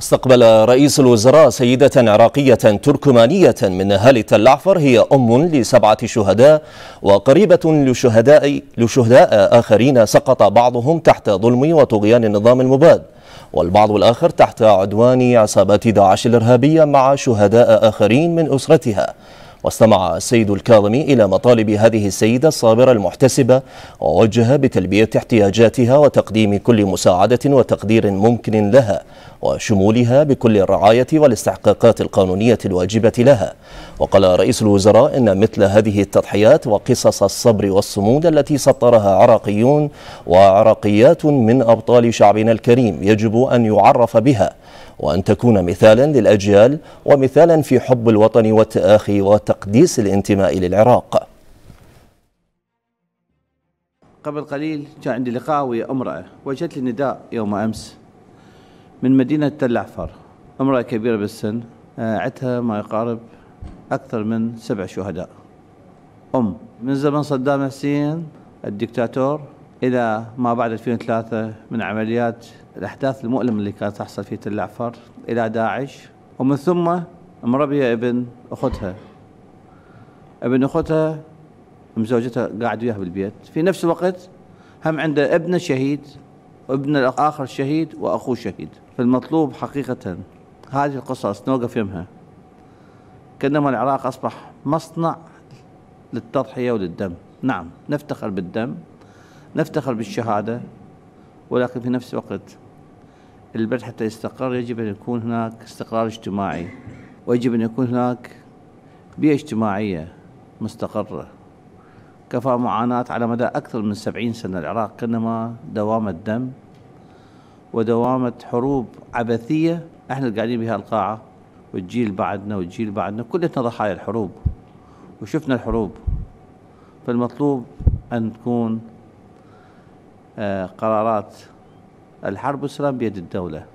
استقبل رئيس الوزراء سيدة عراقية تركمانية من أهالي تل هي أم لسبعة شهداء وقريبة لشهداء, لشهداء آخرين سقط بعضهم تحت ظلم وطغيان النظام المباد والبعض الآخر تحت عدوان عصابات داعش الإرهابية مع شهداء آخرين من أسرتها واستمع السيد الكاظمي إلى مطالب هذه السيدة الصابرة المحتسبة ووجه بتلبية احتياجاتها وتقديم كل مساعدة وتقدير ممكن لها وشمولها بكل الرعاية والاستحقاقات القانونية الواجبة لها وقال رئيس الوزراء إن مثل هذه التضحيات وقصص الصبر والصمود التي سطرها عراقيون وعراقيات من أبطال شعبنا الكريم يجب أن يعرف بها وأن تكون مثالا للأجيال ومثالا في حب الوطن والتآخي وتقديس الانتماء للعراق قبل قليل كان عندي لقاء ويا امرأة وجدت لي نداء يوم أمس من مدينة تل عفر امرأة كبيرة بالسن آه، عتها ما يقارب أكثر من سبع شهداء أم من زمن صدام حسين الدكتاتور إلى ما بعد 2003 من عمليات الأحداث المؤلمة اللي كانت تحصل في تل العفار إلى داعش ومن ثم مربية ابن أختها ابن أختها مزوجتها قاعد وياها بالبيت في نفس الوقت هم عنده ابنه شهيد وابن الآخر شهيد وأخوه شهيد فالمطلوب حقيقة هذه القصص نوقف يمها كأنما العراق أصبح مصنع للتضحية وللدم نعم نفتخر بالدم نفتخر بالشهادة ولكن في نفس الوقت البلد حتى يستقر يجب أن يكون هناك استقرار اجتماعي ويجب أن يكون هناك بيئة اجتماعية مستقرة كفى معاناة على مدى أكثر من سبعين سنة العراق كانما دوامة دم ودوامة حروب عبثية احنا اللي قاعدين بها القاعة والجيل بعدنا والجيل بعدنا كلنا ضحايا الحروب وشفنا الحروب فالمطلوب أن تكون آه، قرارات الحرب والسلام بيد الدولة